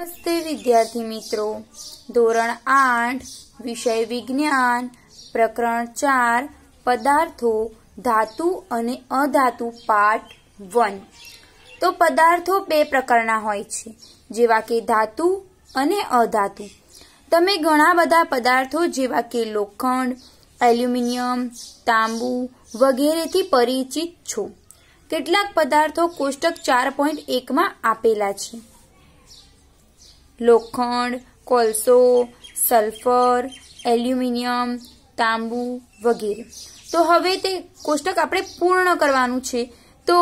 નમસ્તે વિદ્યાર્થી મિત્રો ધોરણ આઠ વિષય વિજ્ઞાન પ્રકરણ ચાર પદાર્થો ધાતુ અને અધાતુ પાર્ટ વન તો પદાર્થો બે પ્રકારના હોય છે જેવા કે ધાતુ અને અધાતુ તમે ઘણા બધા પદાર્થો જેવા કે લોખંડ એલ્યુમિનિયમ તાંબુ વગેરેથી પરિચિત છો કેટલાક પદાર્થો કોષ્ટક ચાર પોઈન્ટ એકમાં આપેલા છે લોખંડ કોલસો સલ્ફર એલ્યુમિનિયમ તાંબુ વગેરે તો હવે તે કોષ્ટક આપણે પૂર્ણ કરવાનું છે તો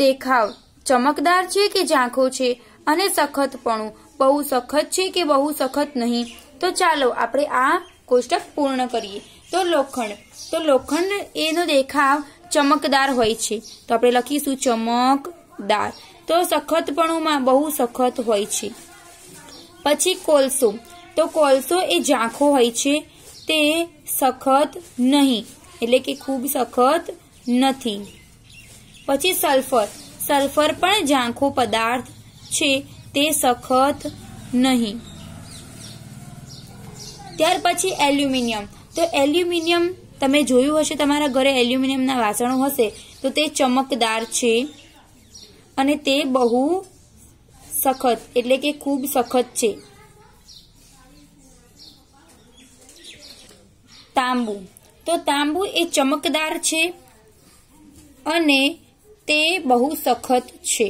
દેખાવ ચમકદાર છે કે ઝાંખો છે અને સખતપણું બહુ સખત છે કે બહુ સખત નહીં તો ચાલો આપણે આ કોષ્ટક પૂર્ણ કરીએ તો લોખંડ તો લોખંડ એનો દેખાવ ચમકદાર હોય છે તો આપણે લખીશું ચમકદાર તો સખતપણુંમાં બહુ સખત હોય છે પછી કોલસો તો કોલસો એ ઝાંખો હોય છે તે સખત નહીં એટલે કે ખૂબ સખત નથી પછી સલ્ફર સલ્ફર પણ ઝાંખો પદાર્થ છે તે સખત નહીં ત્યાર પછી એલ્યુમિનિયમ તો એલ્યુમિનિયમ તમે જોયું હશે તમારા ઘરે એલ્યુમિનિયમના વાસણો હશે તો તે ચમકદાર છે અને તે બહુ સખત એટલે કે ખૂબ સખત છે તાંબુ તો તાંબુ એ ચમકદાર છે અને તે બહુ સખત છે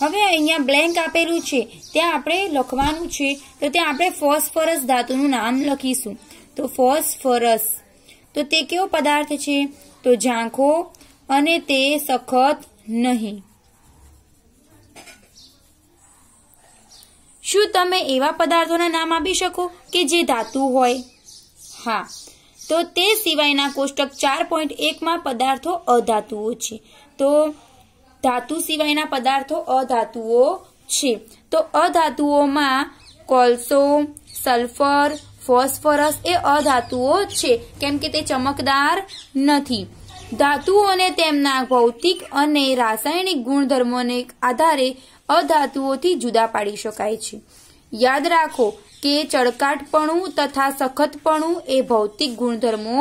હવે અહીંયા બ્લેન્ક આપેલું છે ત્યાં આપણે લખવાનું છે તો ત્યાં આપણે ફોસ્ફરસ ધાતુનું નામ લખીશું તો ફોસ્ફરસ તો તે કેવો પદાર્થ છે તો ઝાંખો અને તે સખત નહીં શું તમે એવા પદાર્થોના નામ આપી શકો કે જે ધાતુ હોય હા તો તે સિવાયના કોષ્ટક ચાર પોઈન્ટ એકમાં પદાર્થો અધાતુઓ છે તો ધાતુ સિવાયના પદાર્થો અધાતુઓ છે તો અધાતુઓમાં કોલસો સલ્ફર ફોસ્ફરસ એ અધાતુઓ છે કેમ કે તે ચમકદાર નથી ધાતુઓને તેમના ભૌતિક અને રાસાયણિક ગુણધર્મોને આધારે અધાતુઓથી જુદા પાડી શકાય છે યાદ રાખો કે ચળકાટપણું તથા સખતપણું એ ભૌતિક ગુણધર્મો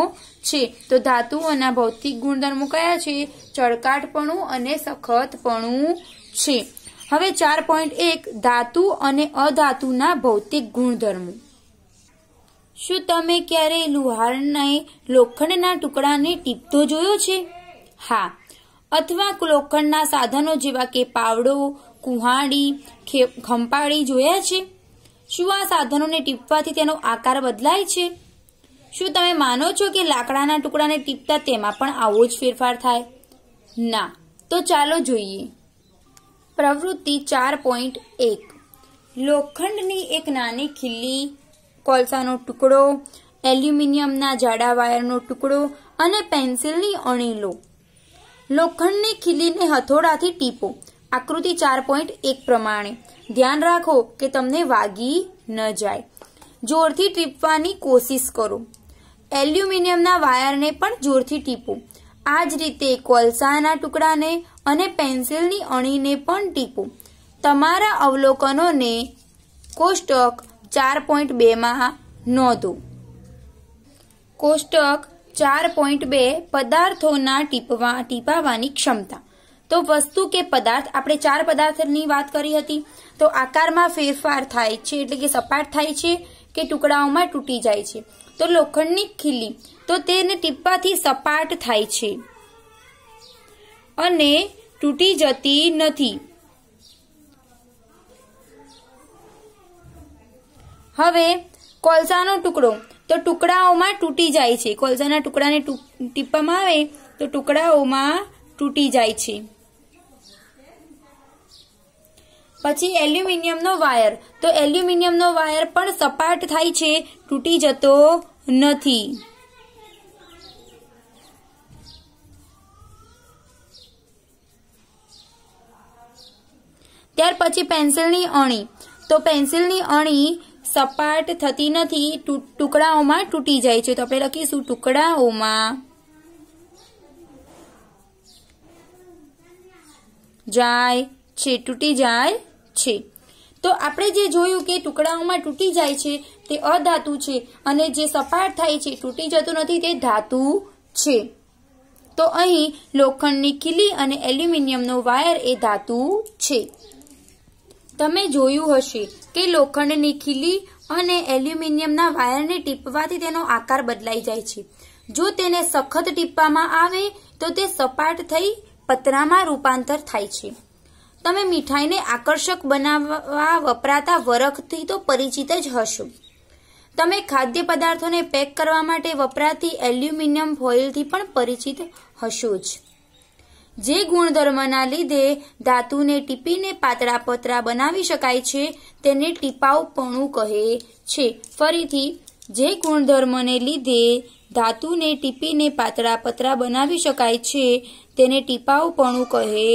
છે તો ધાતુઓના ભૌતિક ગુણધર્મો કયા છે ચળકાટપણું અને સખતપણું છે હવે ચાર પોઈન્ટ એક ધાતુ અને અધાતુના ભૌતિક ગુણધર્મો શું તમે ક્યારેય લુહારને લોખંડના ટુકડાને ટીપતો જોયો છે હા અથવા લોખંડના સાધનો જેવા કે પાવડો કુહાડી ખંપાળી જોયા છે શું આ સાધનોને ટીપવાથી તેનો આકાર બદલાય છે શું તમે માનો છો કે લાકડાના ટુકડાને ટીપતા તેમાં પણ આવો જ ફેરફાર થાય ના તો ચાલો જોઈએ પ્રવૃત્તિ ચાર પોઈન્ટ એક લોખંડની એક નાની ખીલ્લી કોલસાનો ટુકડો એલ્યુમિનિયમના જાડા વાયરનો ટુકડો અને પેન્સિલની અણી લો લોખંડની ખીલીને હથોડાથી ટીપો આકૃતિ ચાર પોઈન્ટ એક પ્રમાણે ધ્યાન રાખો કે તમને વાગી ન જાય જોરથી ટીપવાની કોશિશ કરો એલ્યુમિનિયમના વાયરને પણ જોરથી ટીપો આ જ રીતે કોલસાના ટુકડાને અને પેન્સિલની અણીને પણ ટીપો તમારા અવલોકનોને કોષ્ટક ચાર પોઈન્ટ બેમાં નોંધો કોષ્ટક ચાર પોઈન્ટ બે પદાર્થોના ટીપવા ટીપાવાની ક્ષમતા તો વસ્તુ કે પદાર્થ આપણે ચાર પદાર્થની વાત કરી હતી તો આકારમાં ફેરફાર થાય છે એટલે કે સપાટ થાય છે કે ટુકડાઓમાં તૂટી જાય છે તો લોખંડની ખીલી તો તેને ટીપ્પાથી સપાટ થાય છે અને તૂટી જતી નથી હવે કોલસાનો ટુકડો તો ટુકડાઓમાં તૂટી જાય છે કોલસાના ટુકડાને ટીપવામાં આવે તો ટુકડાઓમાં તૂટી જાય છે પછી એલ્યુમિનિયમનો વાયર તો એલ્યુમિનિયમનો વાયર પણ સપાટ થાય છે તૂટી જતો નથી ત્યાર પછી પેન્સિલની અણી તો પેન્સિલની અણી સપાટ થતી નથી ટુકડાઓમાં તૂટી જાય છે તો આપણે લખીશું ટુકડાઓમાં જાય છે તૂટી જાય છે તો આપણે જે જોયું કે ટુકડાઓમાં તૂટી જાય છે તે અધાતુ છે અને જે સપાટ થાય છે તૂટી જતું નથી તે ધાતુ છે તો અહીં લોખંડની ખીલી અને એલ્યુમિનિયમનો વાયર એ ધાતુ છે તમે જોયું હશે કે લોખંડની ખીલી અને એલ્યુમિનિયમના વાયરને ટીપવાથી તેનો આકાર બદલાઈ જાય છે જો તેને સખત ટીપવામાં આવે તો તે સપાટ થઈ પતરામાં રૂપાંતર થાય છે તમે મીઠાઈને આકર્ષક બનાવવા વપરાતા વરખથી તો પરિચિત જ હશો તમે ખાદ્ય પદાર્થોને પેક કરવા માટે વપરાતી એલ્યુમિનિયમ ફોઇલથી પણ પરિચિત હશો જ જે ગુણધર્મના લીધે ધાતુને ટીપીને પાતળા પતરા બનાવી શકાય છે તેને ટીપાવપણું કહે છે ફરીથી જે ગુણધર્મને લીધે ધાતુને ટીપીને પાતળા પતરા બનાવી શકાય છે તેને ટીપાવપણું કહે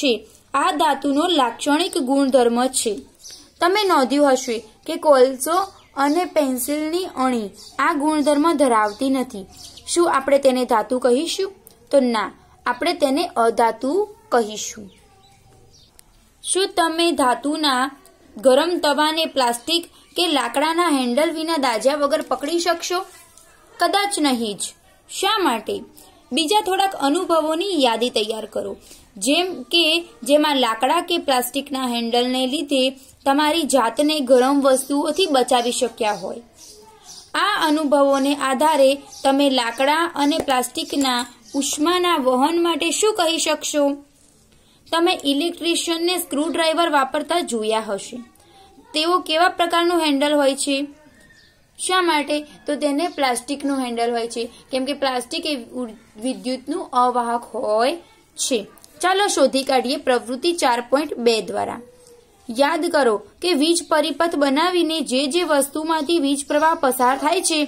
છે આ ધાતુનો લાક્ષણિક ગુણધર્મ છે તમે નોંધ્યું હશે કે કોલસો અને પેન્સિલની અણી આ ગુણધર્મ ધરાવતી નથી શું આપણે તેને ધાતુ કહીશું તો ના આપણે તેને અધાતુ કહીશું શું તમે ધાતુના ગરમ તવાને પ્લાસ્ટિક કે લાકડાના હેન્ડલ વિના દાજ્યા વગર પકડી શકશો કદાચ નહીં જ શા માટે બીજા થોડાક અનુભવોની યાદી તૈયાર કરો જેમ કે જેમાં લાકડા કે પ્લાસ્ટિકના હેન્ડલને લીધે તમારી જાતને ગરમ વસ્તુઓથી બચાવી શક્યા હોય આ અનુભવોને આધારે તમે લાકડા અને પ્લાસ્ટિકના ઉષ્માના વહન માટે શું કહી શકશો તમે ઇલેક્ટ્રિશિયનને સ્ક્રૂડ્રાઈવર વાપરતા જોયા હશે તેઓ કેવા પ્રકારનું હેન્ડલ હોય છે શા માટે તો તેને પ્લાસ્ટિકનું હેન્ડલ હોય છે કેમ કે પ્લાસ્ટિક એ વિદ્યુતનું અવાહક હોય છે ચાલો શોધી કાઢીએ પ્રવૃત્તિ ચાર પોઈન્ટ બે દ્વારા યાદ કરો કે વીજ પરિપથ બનાવીને જે જે વસ્તુમાંથી વીજ પ્રવાહ પસાર થાય છે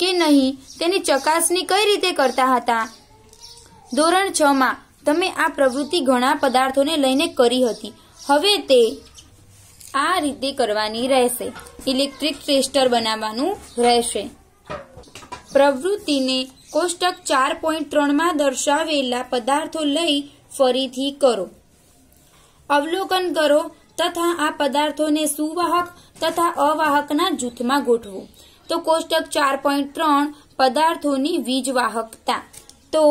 કે નહીં તેની ચકાસણી કઈ રીતે કરતા હતા ધોરણ છ માં તમે આ પ્રવૃત્તિ ઘણા પદાર્થોને લઈને કરી હતી હવે તે આ રીતે કરવાની રહેશે ઇલેક્ટ્રિક ટેસ્ટર બનાવવાનું રહેશે પ્રવૃત્તિને કોષ્ટક ચાર પોઈન્ટ ત્રણમાં દર્શાવેલા પદાર્થો લઈ ફરીથી કરો અવલોકન કરો તથા આ પદાર્થોને સુવાહક તથા અવાહકના જૂથમાં ગોઠવો તો કોષ્ટક ચાર પોઈન્ટ ત્રણ પદાર્થોની વીજવાહકતા તો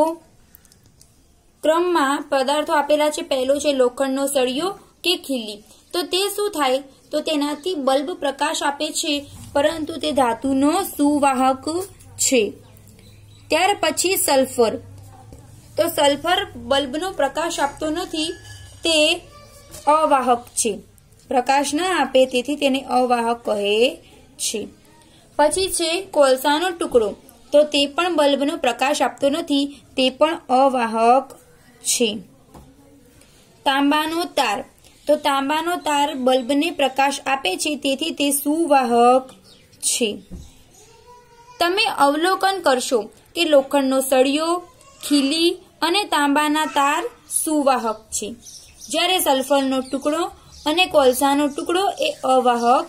ક્રમમાં પદાર્થો આપેલા છે પહેલો છે લોખંડનો સળિયો કે ખીલી તો તે શું થાય તો તેનાથી બલ્બ પ્રકાશ આપે છે પરંતુ તે ધાતુનો સુવાહક છે ત્યાર પછી સલ્ફર તો સલ્ફર બલ્બનો પ્રકાશ આપતો નથી તે અવાહક છે પ્રકાશ ના આપે તેથી તેને અવાહક કહે છે પછી છે કોલસાનો ટુકડો તો તે પણ બલ્બનો પ્રકાશ આપતો નથી તે પણ અવાહક છે તાંબાનો તાર તો તાંબાનો તાર બલ્બને પ્રકાશ આપે છે તેથી તે સુવાહક છે તમે અવલોકન કરશો કે લોખંડનો સળિયો ખીલી અને તાંબાના તાર સુવાહક છે જ્યારે સલ્ફરનો ટુકડો અને કોલસાનો ટુકડો એ અવાહક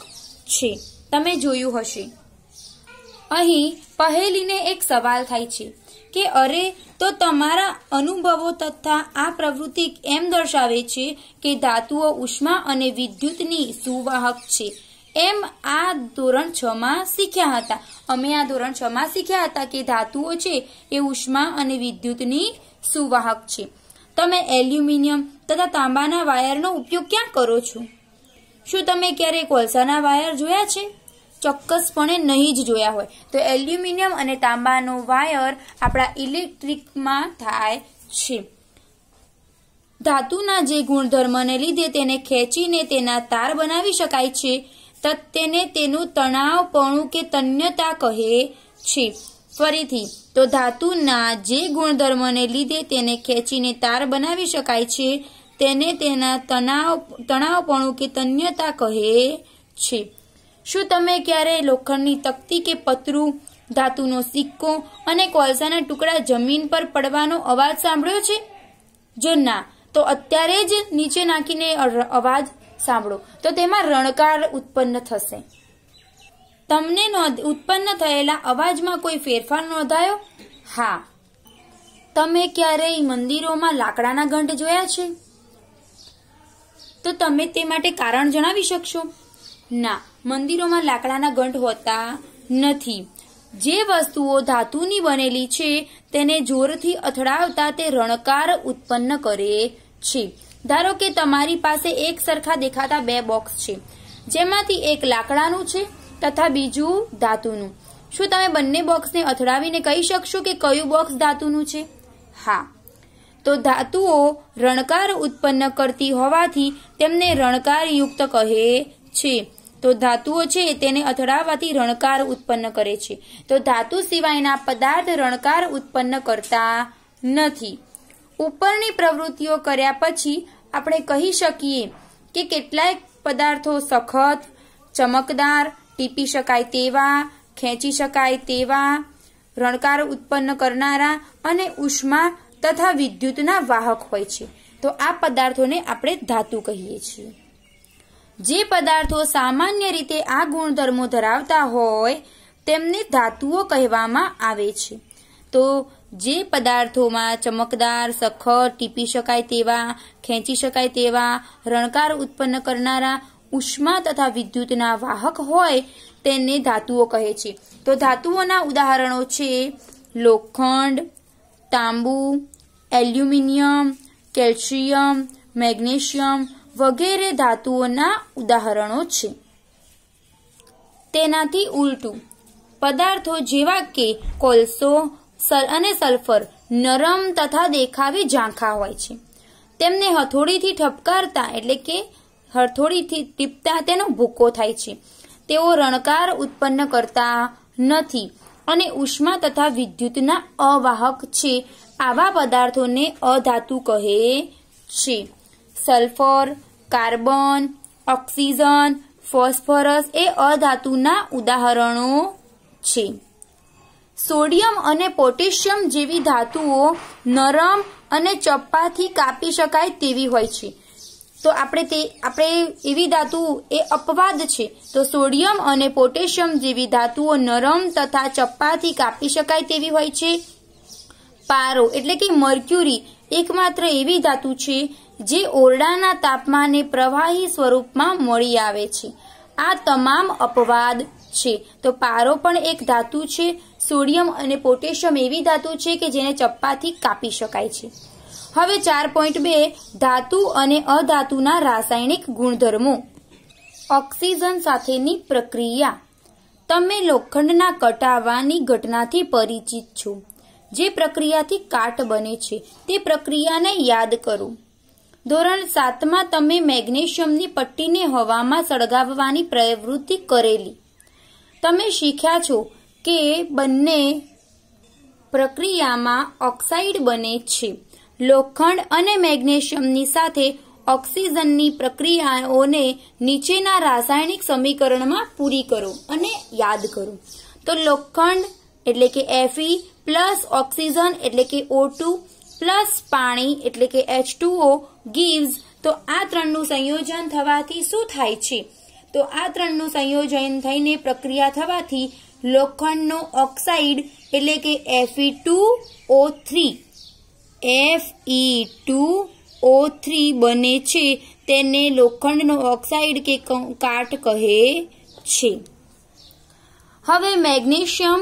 છે તમે જોયું હશે અહીં પહેલીને એક સવાલ થાય છે કે અરે તો તમારા અનુભવો તથા આ પ્રવૃત્તિ એમ દર્શાવે છે કે ધાતુઓ ઉષ્મા અને વિદ્યુતની સુવાહક છે એમ આ ધોરણ છ માં શીખ્યા હતા અમે આ ધોરણ છ માં શીખ્યા હતા કે ધાતુઓ છે એ ઉષ્મા અને વિદ્યુતની સુવાહક છે તમે એલ્યુમિનિયમ તથા તાંબાના વાયરનો ઉપયોગ ક્યાં કરો છો શું તમે ક્યારેય કોલસાના વાયર જોયા છે ચોક્કસપણે નહીં જ જોયા હોય તો એલ્યુમિનિયમ અને તાંબાનો વાયર આપણા ઇલેક્ટ્રિકમાં થાય છે ધાતુના જે ગુણધર્મને લીધે તેને ખેંચીને તેના તાર બનાવી શકાય છે તેને તેનું તણાવપણું કે તન્યતા કહે છે ફરીથી તો ધાતુના જે ગુણધર્મને લીધે તેને ખેંચીને તાર બનાવી શકાય છે તેને તેના તણાવ તણાવપણું કે તન્યતા કહે છે શું તમે ક્યારેય લોખંડની તકતી કે પતરું ધાતુનો સિક્કો અને કોલસાના ટુકડા જમીન પર પડવાનો અવાજ સાંભળ્યો છે જો ના તો અત્યારે જ નીચે નાખીને અવાજ સાંભળો તો તેમાં રણકાર ઉત્પન્ન થશે તમને ઉત્પન્ન થયેલા અવાજમાં કોઈ ફેરફાર નોંધાયો હા તમે ક્યારેય મંદિરોમાં લાકડાના ઘંટ જોયા છે તો તમે તે માટે કારણ જણાવી શકશો ના મંદિરોમાં લાકડાના ઘંટ હોતા નથી જે વસ્તુઓ ધાતુની બનેલી છે તેને જોરથી અથડાવતા તે રણકાર ઉત્પન્ન કરે છે ધારો કે તમારી પાસે એક સરખા દેખાતા બે બોક્સ છે જેમાંથી એક લાકડાનું છે તથા બીજું ધાતુનું શું તમે બંને બોક્સને અથડાવીને કહી શકશો કે કયું બોક્સ ધાતુનું છે હા તો ધાતુઓ રણકાર ઉત્પન્ન કરતી હોવાથી તેમને રણકારયુક્ત કહે છે તો ધાતુઓ છે તેને અથડાવાથી રણકાર ઉત્પન્ન કરે છે તો ધાતુ સિવાયના પદાર્થ રણકાર ઉત્પન્ન કરતા નથી ઉપરની પ્રવૃત્તિઓ કર્યા પછી આપણે કહી શકીએ કે કેટલાય પદાર્થો સખત ચમકદાર ટીપી શકાય તેવા ખેંચી શકાય તેવા રણકાર ઉત્પન્ન કરનારા અને ઉષ્મા તથા વિદ્યુતના વાહક હોય છે તો આ પદાર્થોને આપણે ધાતુ કહીએ છીએ જે પદાર્થો સામાન્ય રીતે આ ગુણધર્મો ધરાવતા હોય તેમને ધાતુઓ કહેવામાં આવે છે તો જે પદાર્થોમાં ચમકદાર સખત ટીપી શકાય તેવા ખેંચી શકાય તેવા રણકાર ઉત્પન્ન કરનારા ઉષ્મા તથા વિદ્યુતના વાહક હોય તેને ધાતુઓ કહે છે તો ધાતુઓના ઉદાહરણો છે લોખંડ તાંબુ એલ્યુમિનિયમ કેલ્શિયમ મેગ્નેશિયમ વગેરે ધાતુઓના ઉદાહરણો છે તેનાથી ઉલટું પદાર્થો જેવા કે કોલસો અને સલ્ફર નરમ તથા દેખાવી ઝાંખા હોય છે તેમને હથોડીથી ઠપકારતા એટલે કે હથોડીથી ટીપતા તેનો ભૂકો થાય છે તેઓ રણકાર ઉત્પન્ન કરતા નથી અને ઉષ્મા તથા વિદ્યુતના અવાહક છે આવા પદાર્થોને અધાતુ કહે છે સલ્ફર કાર્બન ઓક્સિજન ફોસ્ફરસ એ અધાતુના ઉદાહરણો છે સોડિયમ અને પોટેશિયમ જેવી ધાતુઓ નરમ અને ચપ્પાથી કાપી શકાય તેવી હોય છે તો આપણે તે આપણે એવી ધાતુ એ અપવાદ છે તો સોડિયમ અને પોટેશિયમ જેવી ધાતુઓ નરમ તથા ચપ્પાથી કાપી શકાય તેવી હોય છે પારો એટલે કે મર્ક્યુરી એકમાત્ર એવી ધાતુ છે જે ઓરડાના તાપમાને પ્રવાહી સ્વરૂપમાં મળી આવે છે આ તમામ અપવાદ છે તો પારો પણ એક ધાતુ છે સોડિયમ અને પોટેશિયમ એવી ધાતુ છે કે જેને ચપ્પાથી કાપી શકાય છે હવે ચાર પોઈન્ટ બે ધાતુ અને અધાતુના રાસાયણિક ગુણધર્મો ઓક્સિજન સાથેની પ્રક્રિયા તમે લોખંડના કટાવાની ઘટનાથી પરિચિત છો જે પ્રક્રિયાથી કાટ બને છે તે પ્રક્રિયાને યાદ કરો ધોરણ સાતમાં તમે મેગ્નેશિયમની પટ્ટીને હવામાં સળગાવવાની પ્રવૃત્તિ કરેલી તમે શીખ્યા છો કે બંને પ્રક્રિયામાં ઓક્સાઇડ બને છે લોખંડ અને મેગ્નેશિયમની સાથે ઓક્સિજનની પ્રક્રિયાઓને નીચેના રાસાયણિક સમીકરણમાં પૂરી કરો અને યાદ કરો તો લોખંડ એટલે કે એફી પ્લસ ઓક્સિજન એટલે કે ઓ પ્લસ પાણી એટલે કે એચ ટુઓ ગીવ્સ તો આ ત્રણનું સંયોજન થવાથી શું થાય છે તો આ ત્રણનું સંયોજન થઈને પ્રક્રિયા થવાથી લોખંડનો ઓક્સાઇડ એટલે કે F E two O three F E two O three બને છે તેને લોખંડનો ઓક્સાઇડ કે કાટ કહે છે હવે મેગ્નેશિયમ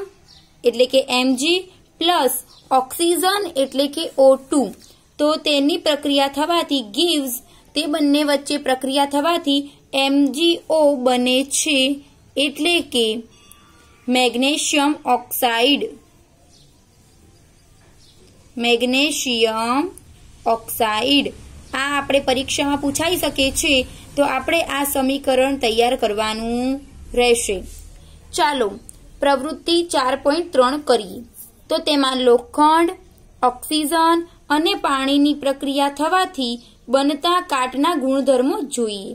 એટલે કે એમજી પ્લસ ઓક્સિજન એટલે કે ઓ ટુ તો તેની પ્રક્રિયા થવાથી ગીવ્સ તે બંને વચ્ચે પ્રક્રિયા થવાથી એમજીઓ બને છે એટલે કે મેગ્નેશિયમ ઓક્સાઇડ મેગ્નેશિયમ ઓક્સાઇડ આ આપણે પરીક્ષામાં પૂછાઈ શકે છે તો આપણે આ સમીકરણ તૈયાર કરવાનું રહેશે ચાલો પ્રવૃત્તિ ચાર પોઈન્ટ ત્રણ કરીએ તો તેમાં લોખંડ ઓક્સિજન અને પાણીની પ્રક્રિયા થવાથી બનતા કાટના ગુણધર્મો જોઈએ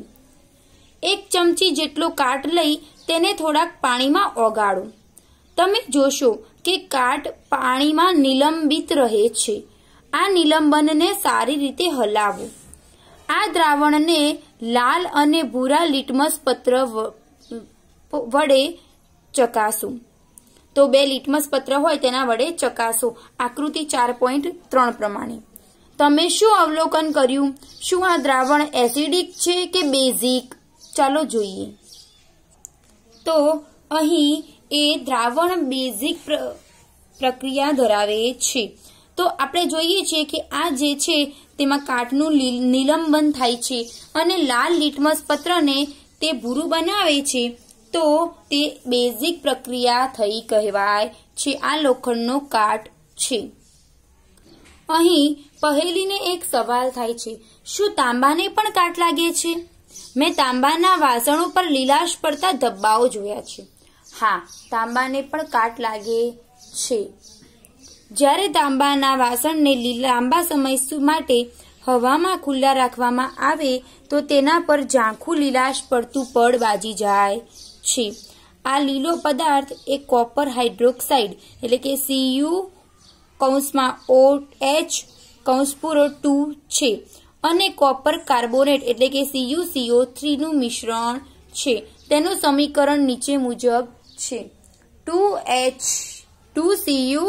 એક ચમચી જેટલો કાટ લઈ તેને થોડાક પાણીમાં ઓગાળો તમે જોશો કે કાટ પાણીમાં નિલંબિત રહે છે આ નિલંબનને સારી રીતે હલાવો આ દ્રાવણને લાલ અને ભૂરા લિટમસ પત્ર વડે ચકાસું તો બે લિટમસ પત્ર હોય તેના વડે ચકાસો આકૃતિ ચાર પોઈન્ટ ત્રણ પ્રમાણે તમે શું અવલોકન કર્યું શું આ દ્રાવણ એસિડિક છે કે બેઝિક ચાલો જોઈએ તો અહીં એ દ્રાવણ બેઝિક પ્રક્રિયા ધરાવે છે તો આપણે જોઈએ છીએ કે આ જે છે તેમાં કાટનું નિલંબન થાય છે અને લાલ લીટમસ પત્રને તે ભૂરું બનાવે છે તો તે બેઝિક પ્રક્રિયા થઈ કહેવાય છે આ લોખંડનો કાટ છે અહીં પહેલીને એક સવાલ થાય છે શું તાંબાને પણ કાટ લાગે છે મેં તાંબાના વાસણો પર લીલાશ પડતા ધબ્બાઓ જોયા છે હા તાંબાને પણ કાટ લાગે છે જ્યારે તાંબાના વાસણને લાંબા સમય માટે હવામાં ખુલ્લા રાખવામાં આવે તો તેના પર ઝાંખું લીલાશ પડતું પડ બાજી જાય છે આ લીલો પદાર્થ એ કોપર હાઇડ્રોક્સાઇડ એટલે કે સીયુ કૌંસમાં ઓ એચ કૌંસ પૂરો ટુ છે અને કોપર કાર્બોનેટ એટલે કે સીયુ સીઓ થ્રીનું મિશ્રણ છે તેનું સમીકરણ નીચે મુજબ છે two H two C U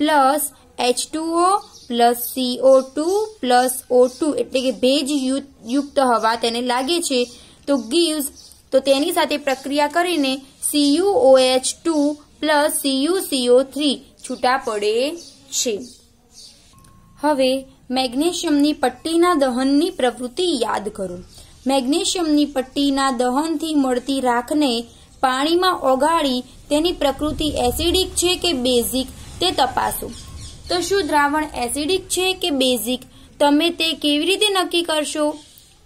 plus H two O plus C O two plus O two એટલે કે ભેજ યુક્ત હવા તેને લાગે છે તો ગીવ્સ તો તેની સાથે પ્રક્રિયા કરીને C U O H two plus C U C O three છૂટા પડે છે હવે મેગ્નેશિયમની પટ્ટીના દહનની પ્રવૃત્તિ યાદ કરો મેગ્નેશિયમની પટ્ટીના દહનથી મળતી રાખને પાણીમાં ઓગાળી તેની પ્રકૃતિ એસિડિક છે કે બેઝિક તે તપાસો તો શું દ્રાવણ એસિડિક છે કે બેઝિક તમે તે કેવી રીતે નક્કી કરશો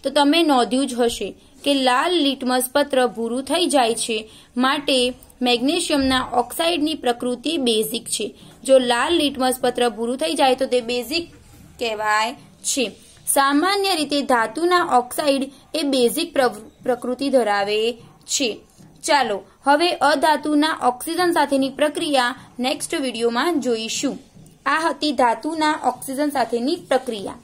તો તમે નોંધ્યું જ હશે કે લાલ લીટમસ પત્ર ભૂરું થઈ જાય છે માટે મેગ્નેશિયમના ઓક્સાઇડની પ્રકૃતિ બેઝિક છે જો લાલ લીટમસ પત્ર ભૂરું થઈ જાય તો તે બેઝિક કહેવાય છે સામાન્ય રીતે ધાતુના ઓક્સાઇડ એ બેઝિક પ્રકૃતિ ધરાવે છે ચાલો હવે અધાતુના ઓક્સિજન સાથેની પ્રક્રિયા નેક્સ્ટ વિડીયોમાં જોઈશું આ હતી ધાતુના ઓક્સિજન સાથેની પ્રક્રિયા